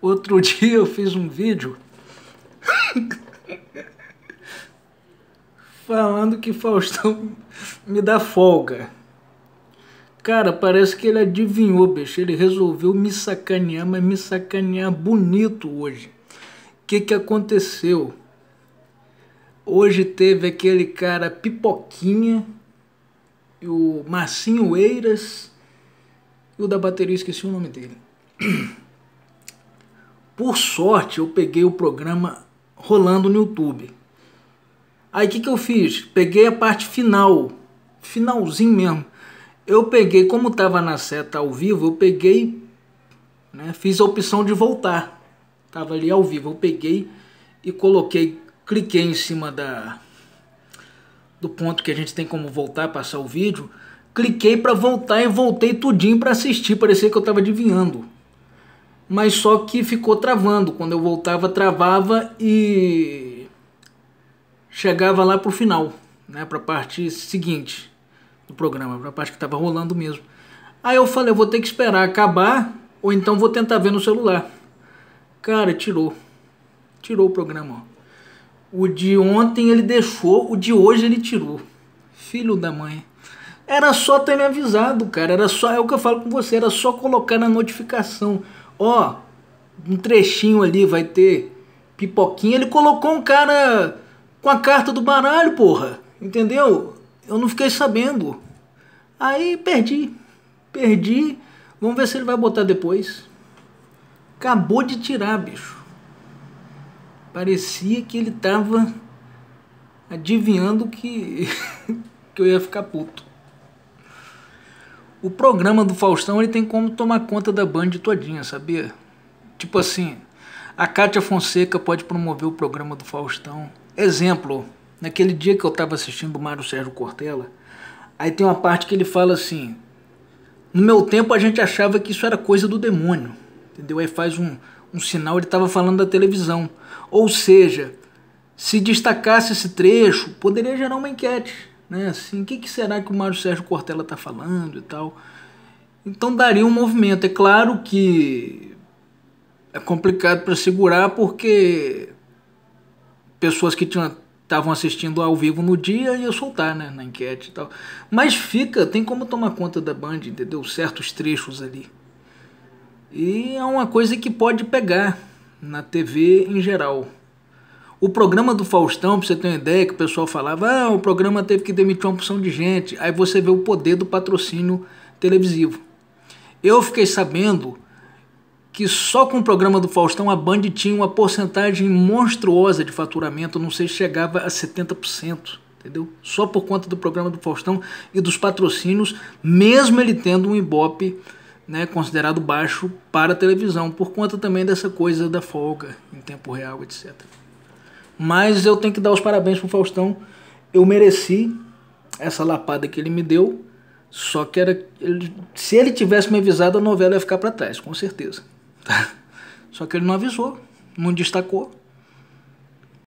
Outro dia eu fiz um vídeo falando que Faustão me dá folga. Cara, parece que ele adivinhou, bicho. Ele resolveu me sacanear, mas me sacanear bonito hoje. O que, que aconteceu? Hoje teve aquele cara Pipoquinha, e o Marcinho Eiras e o da bateria, esqueci o nome dele. Por sorte, eu peguei o programa rolando no YouTube. Aí o que, que eu fiz? Peguei a parte final, finalzinho mesmo. Eu peguei, como estava na seta ao vivo, eu peguei, né, fiz a opção de voltar. Estava ali ao vivo, eu peguei e coloquei, cliquei em cima da do ponto que a gente tem como voltar, passar o vídeo. Cliquei para voltar e voltei tudinho para assistir, parecia que eu estava adivinhando mas só que ficou travando. Quando eu voltava, travava e chegava lá para o final, né, para a parte seguinte do programa, para a parte que estava rolando mesmo. Aí eu falei, eu vou ter que esperar acabar ou então vou tentar ver no celular. Cara, tirou. Tirou o programa. Ó. O de ontem ele deixou, o de hoje ele tirou. Filho da mãe. Era só ter me avisado, cara. Era só, é o que eu falo com você, era só colocar na notificação ó, um trechinho ali vai ter pipoquinha. Ele colocou um cara com a carta do baralho, porra. Entendeu? Eu não fiquei sabendo. Aí perdi. Perdi. Vamos ver se ele vai botar depois. Acabou de tirar, bicho. Parecia que ele tava adivinhando que, que eu ia ficar puto. O programa do Faustão ele tem como tomar conta da Band todinha, sabia? Tipo assim, a Cátia Fonseca pode promover o programa do Faustão. Exemplo, naquele dia que eu estava assistindo o Mário Sérgio Cortella, aí tem uma parte que ele fala assim: No meu tempo a gente achava que isso era coisa do demônio, entendeu? Aí faz um, um sinal, ele estava falando da televisão. Ou seja, se destacasse esse trecho, poderia gerar uma enquete né? Assim, o que, que será que o Mário Sérgio Cortella está falando e tal? Então daria um movimento. É claro que é complicado para segurar porque pessoas que estavam assistindo ao vivo no dia iam soltar, né, na enquete e tal. Mas fica, tem como tomar conta da Band, entendeu? Certos trechos ali. E é uma coisa que pode pegar na TV em geral. O programa do Faustão, para você ter uma ideia, que o pessoal falava, ah, o programa teve que demitir uma porção de gente. Aí você vê o poder do patrocínio televisivo. Eu fiquei sabendo que só com o programa do Faustão a Band tinha uma porcentagem monstruosa de faturamento, não sei se chegava a 70%, entendeu? Só por conta do programa do Faustão e dos patrocínios, mesmo ele tendo um Ibope né, considerado baixo para a televisão, por conta também dessa coisa da folga em tempo real, etc. Mas eu tenho que dar os parabéns pro Faustão. Eu mereci essa lapada que ele me deu. Só que era, ele, se ele tivesse me avisado, a novela ia ficar para trás, com certeza. Só que ele não avisou, não destacou.